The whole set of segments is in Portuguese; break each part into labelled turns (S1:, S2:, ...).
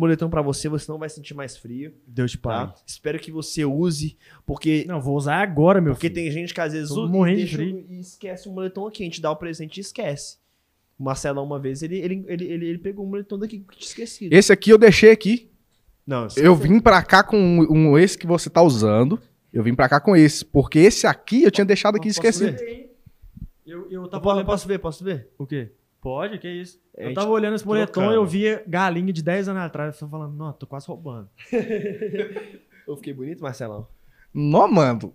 S1: moletom para você, você não vai sentir mais frio. Deus te tá? Espero que você use, porque. Não, vou usar agora, meu porque filho. tem gente que às vezes usa e, deixa, e, esquece o moletom aqui. A gente dá o presente e esquece. O Marcelo, uma vez, ele, ele, ele, ele, ele pegou o moletom daqui que tinha esquecido. Esse
S2: aqui eu deixei aqui. Não, eu, eu vim para cá com um, um, esse que você tá usando. Eu vim para cá com esse, porque esse aqui eu tinha deixado aqui esquecido.
S1: Eu, eu, tá eu, posso, posso ver, posso ver? O quê? Pode, que isso. eu tava olhando esse moletom e eu via galinha de 10 anos atrás. Eu falando, não, tô quase roubando. eu fiquei bonito, Marcelão?
S2: Não, mano.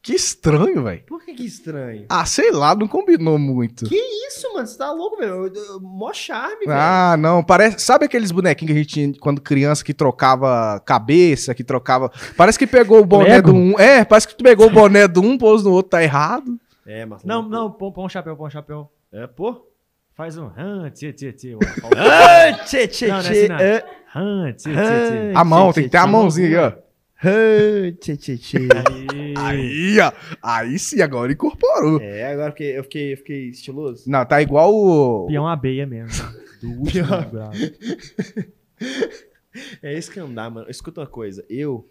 S2: Que estranho, velho. Por que que estranho? Ah, sei lá, não combinou muito. Que
S1: isso, mano? Você tá louco, velho? Mó charme, velho. Ah,
S2: não, parece... Sabe aqueles bonequinhos que a gente tinha quando criança que trocava cabeça, que trocava... Parece que pegou o boné do um... É, parece que tu pegou o boné do um, pôs no outro, tá errado.
S1: É, mas... Não, não, põe um chapéu, põe um chapéu. É, pô... Faz um han, tchê, tchê, tchê.
S2: Han, tchê, tchê, tchê. tchê, tchê, A mão, tem que ter a mãozinha aí ó. Tchê, tchê, Aí, ó. Aí sim, agora
S1: incorporou. É, agora que eu fiquei, eu fiquei estiloso.
S2: Não, tá igual o. Peão abeia mesmo. Do último grau.
S1: É isso que andar, mano. Escuta uma coisa. Eu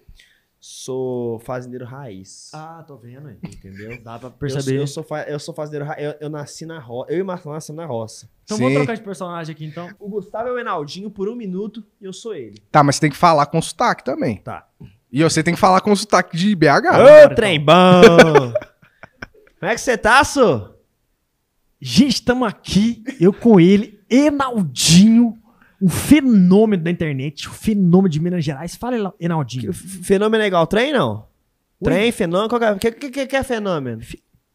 S1: sou fazendeiro raiz. Ah, tô vendo aí. Entendeu? Dá pra perceber. Eu, eu, sou, eu sou fazendeiro raiz. Eu, eu nasci na roça. Eu e o Marcelo nascemos na roça. Então Sim. vamos trocar de personagem aqui, então. O Gustavo é o Enaldinho por um minuto e eu sou ele.
S2: Tá, mas você tem que falar com o sotaque também. Tá. E você tem que falar com o sotaque de BH. Né? Ô, né? Como é que você tá, so? Gente, estamos aqui, eu com ele,
S1: Enaldinho o fenômeno da internet, o fenômeno de Minas Gerais. Fala, Enaldinho. Fenômeno é igual trem, não? Oi? Trem, fenômeno, o que, que, que, é fenômeno?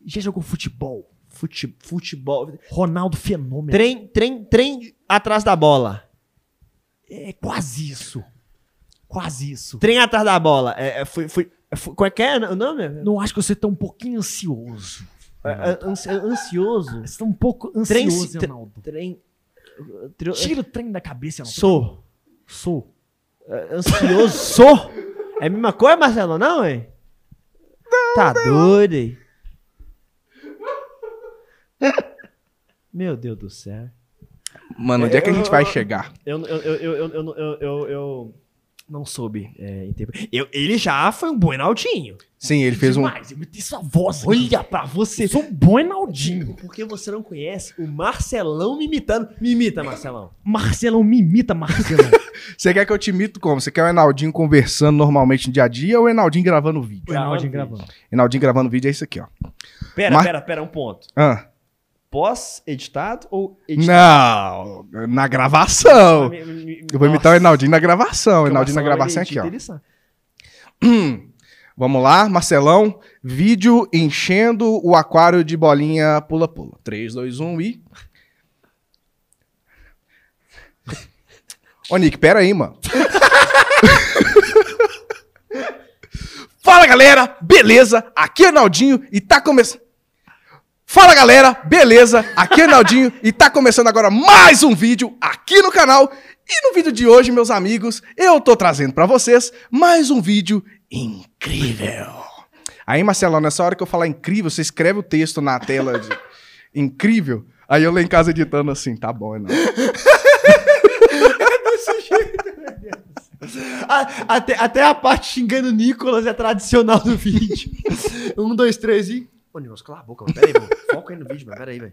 S1: Já jogou futebol? Fute, futebol. Ronaldo Fenômeno. Trem, trem, trem atrás da bola. É quase isso. Quase isso. Trem atrás da bola. É, é foi, foi, foi, qual é que é o nome? Não acho que você tá um pouquinho ansioso. É, é ansioso? Você tá um pouco ansioso, trem, Ronaldo. Trem, Tiro Tira o trem da cabeça, não. Sou. Sou. É, ansioso, sou. É a mesma coisa, Marcelo, não, hein? Não, tá não. doido, hein? Meu Deus do céu. Mano, onde é que a gente vai chegar? Eu, eu, eu, eu, eu, eu, eu, eu, eu não soube é, Eu, ele já foi um Buenaldinho. Sim, ele fez Demais, um. Demais, sua voz. Olha pra você. Eu sou um Buenaldinho. Porque você não conhece o Marcelão me imitando. Me imita, Marcelão. Marcelão, me imita, Marcelão.
S2: você quer que eu te imito como? Você quer o Enaldinho conversando normalmente no dia a dia ou o Enaldinho gravando vídeo? O Enaldinho gravando. Enaldinho gravando vídeo é isso aqui, ó. Pera, Mar...
S1: pera, pera, um ponto. Ah. Pós-editado ou editado?
S2: Não! Na gravação. eu vou imitar o Enaldinho na gravação. Enaldinho na gravação aqui, ó. Vamos lá, Marcelão. Vídeo enchendo o aquário de bolinha pula-pula. 3, 2, 1 e. Ô, Nick, pera aí, mano. Fala, galera! Beleza? Aqui é o Naldinho e tá começando. Fala galera, beleza? Aqui é Naldinho e tá começando agora mais um vídeo aqui no canal. E no vídeo de hoje, meus amigos, eu tô trazendo para vocês mais um vídeo incrível. Aí, Marcelão, nessa hora que eu falar incrível, você escreve o texto na tela de incrível. Aí eu lá em casa editando assim, tá bom, é não. É
S1: desse jeito, até, até a parte xingando o Nicolas é tradicional do vídeo. um, dois, três e. Ô, Nilson, cala a boca, Pera aí, mano. Foca aí no vídeo, mano. Pera aí, velho.